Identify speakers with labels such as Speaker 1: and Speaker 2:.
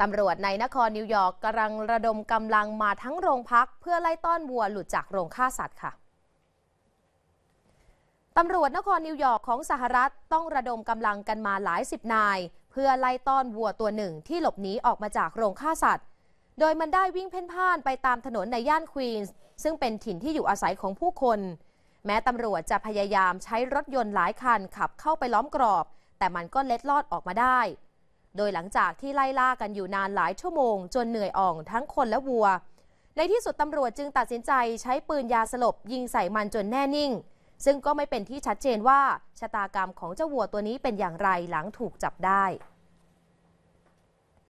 Speaker 1: ตำรวจในนครนิวยอร์กกำลังระดมกำลังมาทั้งโรงพักเพื่อไล่ต้อนวัวหลุดจากโรงฆ่าสัตว์ค่ะ ตำรวจนครนิวยอร์กของสหรัฐต้องระดมกำลังกันมาหลายสิบนาย เพื่อไล่ต้อนวัวตัวหนึ่งที่หลบหนีออกมาจากโรงฆ่าสัตว์ โดยมันได้วิ่งเพ่นพ่านไปตามถนนในย่านควีนส์ซึ่งเป็นถิ่นที่อยู่อาศัยของผู้คน แม้ตำรวจจะพยายามใช้รถยนต์หลายคันขับเข้าไปล้อมกรอบ แต่มันก็เล็ดลอดออกมาได้โดยหลังจากที่ไล่ล่ากันอยู่นานหลายชั่วโมง จนเหนื่อยอ่องทั้งคนและวัว ในที่สุดตำรวจจึงตัดสินใจใช้ปืนยาสลบยิงใส่มันจนแน่นิ่ง ซึ่งก็ไม่เป็นที่ชัดเจนว่า ชะตากรรมของเจ้าวัวตัวนี้เป็นอย่างไรหลังถูกจับได้